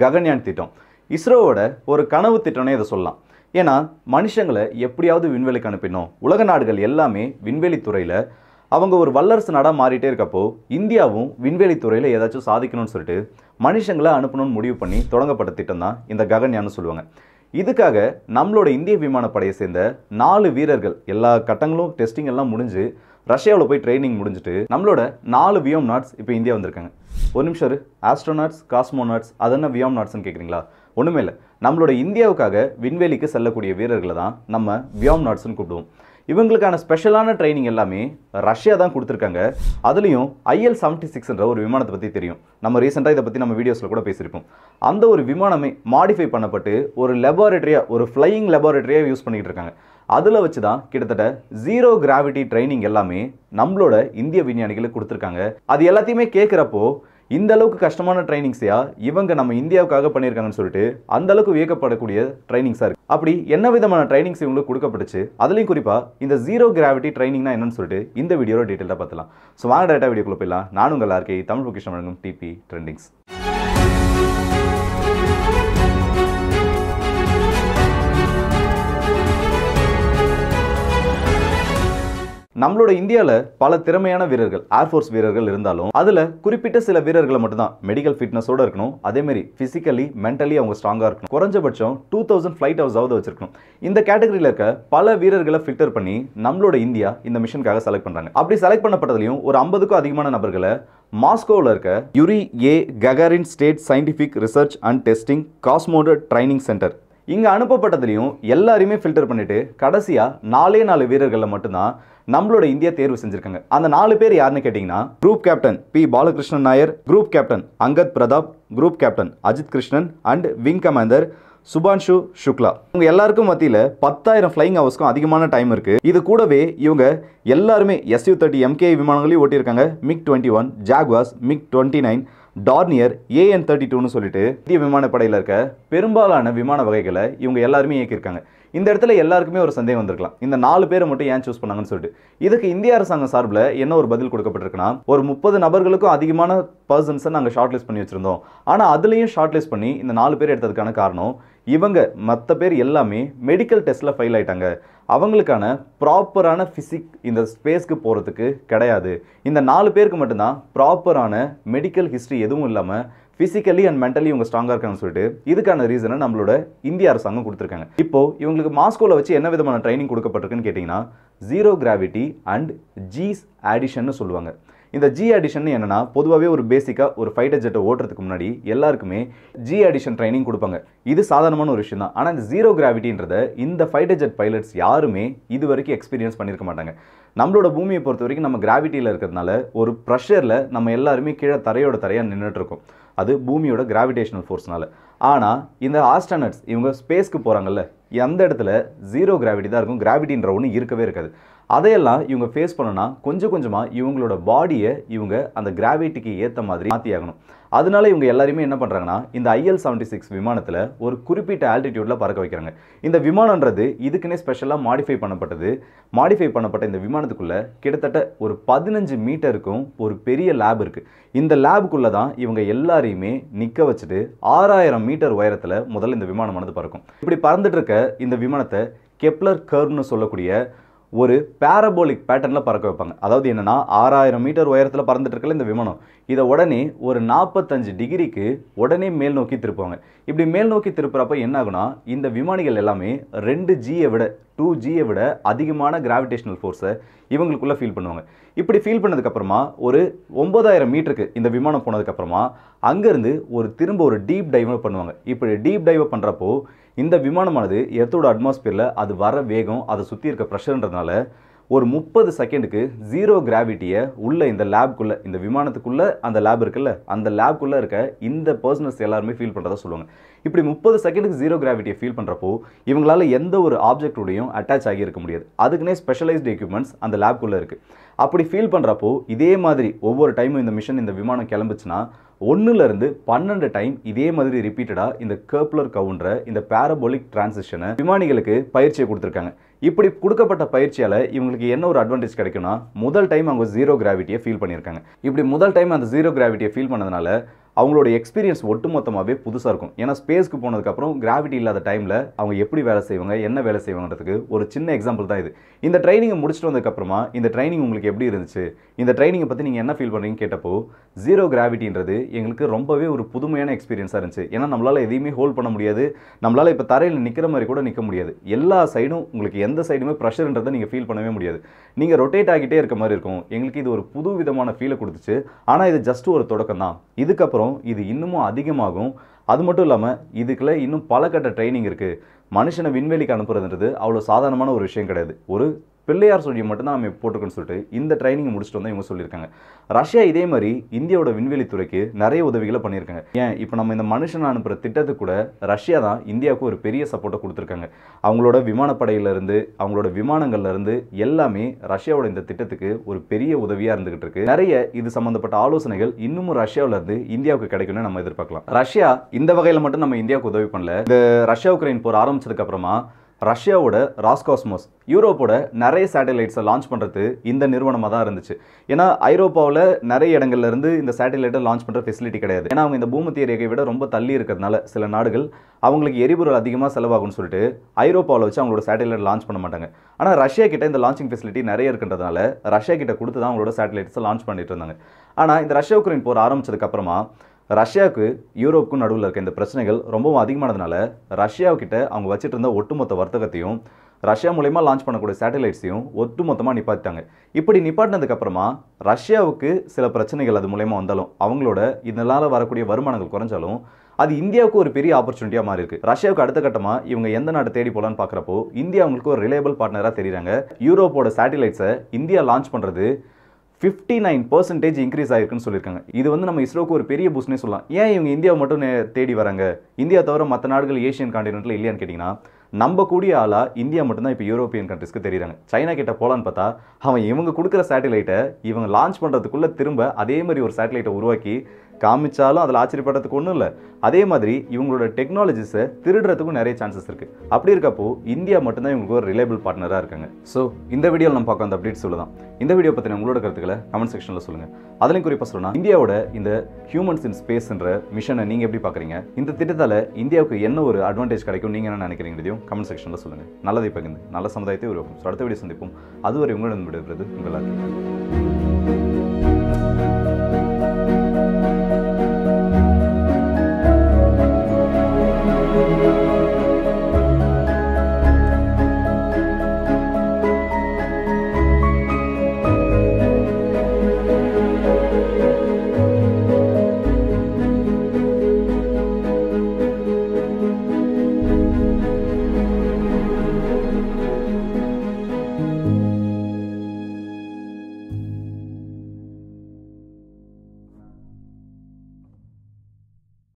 ககன்யான் திட்டம் இஸ்ரோவோட ஒரு கனவு திட்டம்னே இதை சொல்லலாம் ஏன்னா மனுஷங்களை எப்படியாவது விண்வெளிக்கு அனுப்பினோம் உலக நாடுகள் எல்லாமே விண்வெளி துறையில் அவங்க ஒரு வல்லரசு நாடாக மாறிட்டே இருக்கப்போ இந்தியாவும் விண்வெளி துறையில் ஏதாச்சும் சாதிக்கணும்னு சொல்லிட்டு மனுஷங்களை அனுப்பணும்னு முடிவு பண்ணி தொடங்கப்பட்ட திட்டம் தான் இந்த ககன்யான்னு சொல்லுவாங்க இதுக்காக நம்மளோட இந்திய விமானப்படையை சேர்ந்த நாலு வீரர்கள் எல்லா கட்டங்களும் டெஸ்டிங் எல்லாம் முடிஞ்சு ரஷ்யாவில் போய் ட்ரைனிங் முடிஞ்சுட்டு நம்மளோட நாலு வியோம் நாட்ஸ் இப்போ இந்தியா வந்திருக்காங்க ஒரு நிமிஷம் ஆஸ்ட்ரோநாட்ஸ் காஸ்மோநாட்ஸ் அது என்ன வியோம் நாட்ஸ்னு கேட்குறீங்களா ஒன்றுமே இல்லை நம்மளோட இந்தியாவுக்காக விண்வெளிக்கு செல்லக்கூடிய வீரர்களை தான் நம்ம வியோம் நாட்ஸ்னு கூப்பிடுவோம் இவங்களுக்கான ஸ்பெஷலான ட்ரைனிங் எல்லாமே ரஷ்யா தான் கொடுத்துருக்காங்க அதுலேயும் ஐஎல் செவன்ட்டி சிக்ஸ்ன்ற ஒரு விமானத்தை பற்றி தெரியும் நம்ம ரீசெண்டாக இதை பற்றி நம்ம வீடியோஸில் கூட பேசியிருப்போம் அந்த ஒரு விமானமே மாடிஃபை பண்ணப்பட்டு ஒரு லெபார்டரியாக ஒரு ஃப்ளையிங் லெபார்டரியாக யூஸ் பண்ணிக்கிட்டு இருக்காங்க அதில் வச்சு தான் கிட்டத்தட்ட ஜீரோ கிராவிட்டி ட்ரைனிங் எல்லாமே நம்மளோட இந்திய விஞ்ஞானிகளுக்கு கொடுத்துருக்காங்க அது எல்லாத்தையுமே கேட்குறப்போ இந்த அளவுக்கு கஷ்டமான ட்ரைனிங்ஸையா இவங்க நம்ம இந்தியாவுக்காக பண்ணியிருக்காங்கன்னு சொல்லிட்டு அந்த அளவுக்கு வியக்கப்படக்கூடிய ட்ரைனிங்ஸாக இருக்குது அப்படி என்ன விதமான ட்ரைனிங்ஸ் இவங்களுக்கு கொடுக்கப்பட்டுச்சு அதுலேயும் குறிப்பாக இந்த ஜீரோ கிராவிட்டி ட்ரைனிங்னா என்னன்னு சொல்லிட்டு இந்த வீடியோவில் டீட்டெயிலாக பார்த்துலாம் ஸோ வாங்க டேட்டா வீடியோக்குள்ளே போயிடலாம் நானும் உங்கள் எல்லாருக்கே தமிழ் பொக்கிஷம் வழங்கும் டிபி ட்ரெண்டிங்ஸ் நம்மளோட இந்தியாவில் பல திறமையான வீரர்கள் ஏர்ஃபோர்ஸ் வீரர்கள் இருந்தாலும் அதில் குறிப்பிட்ட சில வீரர்களை மட்டும்தான் மெடிக்கல் ஃபிட்னஸோடு இருக்கணும் அதேமாரி ஃபிசிக்கலி மென்டலி அவங்க ஸ்ட்ராங்காக இருக்கணும் குறைஞ்சபட்சம் டூ தௌசண்ட் ஃப்ளைட் ஆகுது வச்சிருக்கணும் இந்த கேட்டகரியில் இருக்க பல வீரர்களை ஃபில்டர் பண்ணி நம்மளோட இந்தியா இந்த மிஷனுக்காக செலக்ட் பண்ணுறாங்க அப்படி செலக்ட் பண்ணப்பட்டதுலையும் ஒரு ஐம்பதுக்கும் அதிகமான நபர்களை மாஸ்கோவில் இருக்க Yuri A Gagarin state scientific research and testing cosmonaut training centre இங்கே அனுப்பப்பட்டதுலையும் எல்லாரையுமே ஃபில்டர் பண்ணிவிட்டு கடைசியாக நாலே நாலு வீரர்களில் மட்டும்தான் நம்மளோட இந்தியா தேர்வு செஞ்சுருக்காங்க அந்த நாலு பேர் யாருன்னு கேட்டிங்கன்னா group captain P Balakrishnan Nair group captain Angad Pratap group captain Ajit Krishnan and wing commander Shubhanshu Shukla இவங்க எல்லாருக்கும் மத்தியில் பத்தாயிரம் ஃப்ளைங் ஹவர்ஸ்க்கும் அதிகமான டைம் இருக்குது இது கூடவே இவங்க எல்லாருமே எஸ்யூ தேர்ட்டி எம்கே விமானங்களையும் ஓட்டியிருக்காங்க MiG twenty one Jaguars MiG twenty nine Dornier AN thirty டூன்னு சொல்லிட்டு இந்திய விமானப்படையில் இருக்க பெரும்பாலான விமான வகைகளை இவங்க எல்லாருமே இயக்கியிருக்காங்க இந்த இடத்துல எல்லாருக்குமே ஒரு சந்தேகம் வந்திருக்கலாம் இந்த நாலு பேரை மட்டும் ஏன் சூஸ் பண்ணாங்கன்னு சொல்லிட்டு இதுக்கு இந்திய அரசாங்கம் சார்பில் என்ன ஒரு பதில் கொடுக்கப்பட்டிருக்குன்னா ஒரு முப்பது நபர்களுக்கும் அதிகமான பர்சன்ஸை நாங்கள் ஷார்ட் லிஸ்ட் பண்ணி வச்சுருந்தோம் ஆனால் அதுலேயும் ஷார்ட் லிஸ்ட் பண்ணி இந்த நாலு பேர் எடுத்ததுக்கான காரணம் இவங்க மற்ற பேர் எல்லாமே மெடிக்கல் டெஸ்ட்டில் ஃபெயில் ஆயிட்டாங்க அவங்களுக்கான ப்ராப்பரான ஃபிசிக் இந்த ஸ்பேஸ்க்கு போகிறதுக்கு கிடையாது இந்த நாலு பேருக்கு மட்டும்தான் ப்ராப்பரான மெடிக்கல் ஹிஸ்ட்ரி எதுவும் இல்லாமல் ஃபிசிக்கலி அண்ட் மென்டலி இவங்க ஸ்ட்ராங்காக இருக்காங்கன்னு சொல்லிட்டு இதுக்கான ரீசனை நம்மளோட இந்திய அரசாங்கம் கொடுத்துருக்காங்க இப்போ இவங்களுக்கு மாஸ்கோவில் வச்சு என்ன விதமான ட்ரைனிங் கொடுக்கப்பட்டிருக்குன்னு கேட்டிங்கன்னா ஜீரோ கிராவிட்டி அண்ட் ஜீஸ் ஆடிஷன்னு சொல்லுவாங்க இந்த ஜி அடிஷன் என்னென்னா பொதுவாகவே ஒரு பேசிக்காக ஒரு ஃபைட்டர் ஜெட்டை ஓட்டுறதுக்கு முன்னாடி எல்லாருக்குமே ஜி அடிஷன் ட்ரைனிங் கொடுப்பாங்க இது சாதாரணமான ஒரு விஷயம் தான் ஆனால் இந்த ஜீரோ கிராவிட்டின்றத இந்த ஃபைட்டர் ஜெட் பைலட்ஸ் யாருமே இது வரைக்கும் எக்ஸ்பீரியன்ஸ் பண்ணியிருக்க மாட்டாங்க நம்மளோட பூமியை பொறுத்த வரைக்கும் நம்ம கிராவிட்டியில் இருக்கிறதுனால ஒரு ப்ரெஷரில் நம்ம எல்லாருமே கீழே தரையோட தரையாக நின்றுட்டுருக்கோம் அது பூமியோட கிராவிடேஷனல் ஃபோர்ஸ்னால ஆனால் இந்த ஆஸ்டனட்ஸ் இவங்க ஸ்பேஸ்க்கு போகிறாங்கல்ல எந்த இடத்துல ஜீரோ கிராவிட்டி தான் இருக்கும் கிராவிட்டின்ற ஒன்று இருக்கவே இருக்காது அதையெல்லாம் இவங்க ஃபேஸ் பண்ணனா கொஞ்சம் கொஞ்சமாக இவங்களோட பாடியை இவங்க அந்த கிராவிட்டிக்கு ஏற்ற மாதிரி ஆகணும் அதனால இவங்க எல்லாருமே என்ன பண்ணுறாங்கன்னா இந்த ஐஎல் செவன்ட்டி சிக்ஸ் விமானத்தில் ஒரு குறிப்பிட்ட ஆல்டிடியூட்டில் பறக்க வைக்கிறாங்க இந்த விமானன்றது இதுக்குன்னே ஸ்பெஷலாக மாடிஃபை பண்ணப்பட்டது மாடிஃபை பண்ணப்பட்ட இந்த விமானத்துக்குள்ளே கிட்டத்தட்ட ஒரு பதினஞ்சு மீட்டருக்கும் ஒரு பெரிய லேப் இருக்குது இந்த லேபுக்குள்ளே தான் இவங்க எல்லாரையுமே நிற்க வச்சுட்டு ஆறாயிரம் மீட்டர் உயரத்தில் முதல்ல இந்த விமானமானது பறக்கும் இப்படி பறந்துட்டு இருக்க இந்த விமானத்தை கெப்லர் கர்வ்னு சொல்லக்கூடிய ஒரு பேரபோலிக் பேட்டர்னில் பறக்க வைப்பாங்க அதாவது என்னென்னா ஆறாயிரம் மீட்டர் உயரத்தில் பறந்துட்டு இருக்கல இந்த விமானம் இதை உடனே ஒரு நாற்பத்தஞ்சு டிகிரிக்கு உடனே மேல் நோக்கி திருப்புவாங்க இப்படி மேல் நோக்கி திருப்புறப்ப என்ன இந்த விமானிகள் எல்லாமே ரெண்டு ஜியை விட டூ ஜியை விட அதிகமான கிராவிடேஷனல் ஃபோர்ஸை இவங்களுக்குள்ளே ஃபீல் பண்ணுவாங்க இப்படி ஃபீல் பண்ணதுக்கப்புறமா ஒரு ஒம்பதாயிரம் மீட்டருக்கு இந்த விமானம் போனதுக்கப்புறமா அங்கேருந்து ஒரு திரும்ப ஒரு டீப் டைவை பண்ணுவாங்க இப்படி டீப் டைவை பண்ணுறப்போ இந்த விமானமானது எர்த்தோட அட்மாஸ்பியரில் அது வர வேகம் அதை சுற்றி இருக்க ப்ரெஷர்ன்றதுனால ஒரு முப்பது செகண்டுக்கு ஜீரோ கிராவிட்டியை உள்ளே இந்த லேப்குள்ளே இந்த விமானத்துக்குள்ளே அந்த லேப் இருக்குல்ல அந்த லேப்குள்ளே இருக்க இந்த பர்சனல்ஸ் எல்லாருமே ஃபீல் பண்ணுறதா சொல்லுவாங்க இப்படி முப்பது செகண்டுக்கு ஜீரோ கிராவிட்டியை ஃபீல் பண்ணுறப்போ இவங்களால் எந்த ஒரு ஆப்ஜெக்டோடையும் அட்டாச் ஆகி இருக்க முடியாது அதுக்குன்னே ஸ்பெஷலைஸ்டு எக்யூப்மெண்ட்ஸ் அந்த லேப்குள்ளே இருக்குது அப்படி ஃபீல் பண்ணுறப்போ இதே மாதிரி ஒவ்வொரு டைமும் இந்த மிஷன் இந்த விமானம் கிளம்புச்சுன்னா ஒன்றுலேருந்து பன்னெண்டு டைம் இதே மாதிரி ரிப்பீட்டடாக இந்த கேர்ப்லர் கவுண்டரை இந்த பேரபோலிக் டிரான்சிஷனை விமானிகளுக்கு பயிற்சியை கொடுத்துருக்காங்க இப்படி கொடுக்கப்பட்ட பயிற்சியால் இவங்களுக்கு என்ன ஒரு அட்வான்டேஜ் கிடைக்கும்னா முதல் டைம் அவங்க ஜீரோ கிராவிட்டியை ஃபீல் பண்ணியிருக்காங்க இப்படி முதல் டைம் அந்த ஜீரோ கிராவிட்டியை ஃபீல் பண்ணதுனால அவங்களோட எக்ஸ்பீரியன்ஸ் ஒட்டுமொத்தமாகவே புதுசாக இருக்கும் ஏன்னா ஸ்பேஸ்க்கு போனதுக்கப்புறம் கிராவிட்டி இல்லாத டைமில் அவங்க எப்படி வேலை செய்வாங்க என்ன வேலை செய்வாங்கிறதுக்கு ஒரு சின்ன எக்ஸாம்பிள் தான் இது இந்த ட்ரைனிங்கை முடிச்சுட்டு வந்ததுக்கப்புறமா இந்த ட்ரைனிங் உங்களுக்கு எப்படி இருந்துச்சு இந்த ட்ரைனிங்கை பற்றி நீங்கள் என்ன ஃபீல் பண்ணுறீங்கன்னு கேட்டப்போ ஜீரோ கிராவிட்டின்றது எங்களுக்கு ரொம்பவே ஒரு புதுமையான எக்ஸ்பீரியன்ஸாக இருந்துச்சு ஏன்னா நம்மளால் எதையுமே ஹோல்ட் பண்ண முடியாது நம்மளால் இப்போ தரையில் நிற்கிற மாதிரி கூட நிற்க முடியாது எல்லா சைடும் உங்களுக்கு எந்த சைடுமே ப்ரெஷர்ன்றதை நீங்கள் ஃபீல் பண்ணவே முடியாது நீங்கள் ரொட்டேட் ஆகிட்டே இருக்க மாதிரி இருக்கும் எங்களுக்கு இது ஒரு புது விதமான ஃபீலை கொடுத்துச்சு ஆனால் இது ஜஸ்ட் ஒரு தொடக்கம் தான் இதுக்கப்புறம் இருக்கும் இது இன்னமும் அதிகமாகும் அது மட்டும் இல்லாமல் இதுக்குள்ளே இன்னும் பல கட்ட ட்ரைனிங் இருக்குது மனுஷனை விண்வெளிக்கு அனுப்புறதுன்றது அவ்வளோ சாதாரணமான ஒரு விஷயம் கிடையாது ஒரு பிள்ளையார் சொல்லியை மட்டும்தான் நம்ம போட்டிருக்கோன்னு சொல்லிட்டு இந்த ட்ரைனிங் முடிச்சுட்டு வந்து இவங்க சொல்லியிருக்காங்க ரஷ்யா இதே மாதிரி இந்தியாவோட விண்வெளி துறைக்கு நிறைய உதவிகளை பண்ணியிருக்காங்க ஏன் இப்போ நம்ம இந்த மனுஷனை அனுப்புகிற திட்டத்துக்கு கூட ரஷ்யா தான் இந்தியாவுக்கு ஒரு பெரிய சப்போர்ட்டை கொடுத்துருக்காங்க அவங்களோட விமானப்படையிலேருந்து அவங்களோட விமானங்கள்லேருந்து எல்லாமே ரஷ்யாவோட இந்த திட்டத்துக்கு ஒரு பெரிய உதவியாக இருந்துகிட்டு இருக்கு நிறைய இது சம்மந்தப்பட்ட ஆலோசனைகள் இன்னமும் ரஷ்யாவிலேருந்து இந்தியாவுக்கு கிடைக்கும்னு நம்ம எதிர்பார்க்கலாம் ரஷ்யா இந்த வகையில் மட்டும் நம்ம இந்தியாவுக்கு உதவி பண்ணல இந்த ரஷ்யா உக்ரைன் போர் ஆரம்பிச்சதுக்கப்புறமா ரஷ்யாவோட ராஸ்காஸ்மோஸ் யூரோப்போட நிறைய சேட்டலைட்ஸை லான்ச் பண்ணுறது இந்த நிறுவனமாக தான் இருந்துச்சு ஏன்னா ஐரோப்பாவில் நிறைய இடங்கள்லேருந்து இந்த சேட்டலைட்டை லான்ச் பண்ணுற ஃபெசிலிட்டி கிடையாது ஏன்னா அவங்க இந்த பூமத்திய ரேகை விட ரொம்ப தள்ளி இருக்கிறதுனால சில நாடுகள் அவங்களுக்கு எரிபொருள் அதிகமாக செலவாகும்னு சொல்லிட்டு ஐரோப்பாவில் வச்சு அவங்களோட சேட்டலைட் லான்ச் பண்ண மாட்டாங்க ஆனால் ரஷ்யா கிட்ட இந்த லான்ச்சிங் ஃபெசிலிட்டி நிறைய இருக்கின்றதுனால ரஷ்யா கிட்ட கொடுத்து தான் அவங்களோட சேட்டலைட்ஸை லான்ச் பண்ணிட்டு இருந்தாங்க ஆனால் இந்த ரஷ்யா உக்ரைன் போர் ஆரம்பிச்சதுக்கப்புறமா ரஷ்யாவுக்கு யூரோப்புக்கும் நடுவில் இருக்க இந்த பிரச்சனைகள் ரொம்பவும் அதிகமானதுனால ரஷ்யாவுக்கிட்ட அவங்க வச்சுட்டு இருந்த ஒட்டுமொத்த வர்த்தகத்தையும் ரஷ்யா மூலயமா லான்ச் பண்ணக்கூடிய சேட்டலைட்ஸையும் ஒட்டுமொத்தமாக நிப்பாட்டிட்டாங்க இப்படி நிப்பாட்டினதுக்கப்புறமா ரஷ்யாவுக்கு சில பிரச்சனைகள் அது மூலயமா வந்தாலும் அவங்களோட இதனால் வரக்கூடிய வருமானங்கள் குறைஞ்சாலும் அது இந்தியாவுக்கு ஒரு பெரிய ஆப்பர்ச்சுனிட்டியாக மாறி இருக்கு ரஷ்யாவுக்கு அடுத்த கட்டமாக இவங்க எந்த நாட்டை தேடி போகலான்னு பார்க்குறப்போ இந்தியா அவங்களுக்கு ஒரு ரிலேபிள் பார்ட்னராக தெரியுறாங்க யூரோப்போட சேட்டலைட்ஸை இந்தியா லான்ச் பண்ணுறது ஃபிஃப்டி நைன் பர்சன்டேஜ் இன்க்ரீஸ் ஆயிருக்குன்னு சொல்லியிருக்காங்க இது வந்து நம்ம இஸ்ரோக்கு ஒரு பெரிய பூஸ்ட்னே சொல்லலாம் ஏன் இவங்க இந்தியாவை மட்டும் தேடி வராங்க இந்தியா தவிர மற்ற நாடுகள் ஏஷியன் காண்டினென்ட்டில் இல்லையான்னு கேட்டிங்கன்னா நம்ம கூடிய ஆளாக இந்தியா மட்டும்தான் இப்போ யூரோப்பியன் கண்ட்ரிஸ்க்கு தெரியுறாங்க சைனா கிட்ட போகலான்னு பார்த்தா அவன் இவங்க கொடுக்குற சேட்டலைட்டை இவங்க லான்ச் பண்ணுறதுக்குள்ளே திரும்ப அதே மாதிரி ஒரு சேட்டலைட்டை உருவாக்கி காமிச்சாலும் அதில் ஆச்சரியப்படுறதுக்கு ஒன்றும் இல்லை அதே மாதிரி இவங்களோட டெக்னாலஜிஸை திருடுறதுக்கும் நிறைய சான்சஸ் இருக்குது அப்படி இருக்கப்போ இந்தியா மட்டும்தான் இவங்களுக்கு ஒரு ரிலேபிள் பார்ட்னராக இருக்காங்க ஸோ இந்த வீடியோவில் நம்ம பார்க்க அந்த அப்டேட் சொல்லுதான் இந்த வீடியோ பற்றின உங்களோட கருத்துக்களை கமெண்ட் செக்ஷனில் சொல்லுங்கள் அதுலையும் குறிப்பாக சொல்லணும் இந்தியாவோட இந்த ஹியூமன்ஸ் இன் ஸ்பேஸ்ன்ற மிஷனை நீங்கள் எப்படி பார்க்குறீங்க இந்த திட்டத்தால் இந்தியாவுக்கு என்ன ஒரு அட்வான்டேஜ் கிடைக்கும் நீங்கள் என்ன நினைக்கிறீங்க கமெண்ட் செக்ஷனில் சொல்லுங்கள் நல்லதை பகிர்ந்து நல்ல சமுதாயத்தை உருவாக்கும் அடுத்த வீடியோ சந்திப்போம் அதுவரை உங்களிடம் விடுகிறது உங்களால்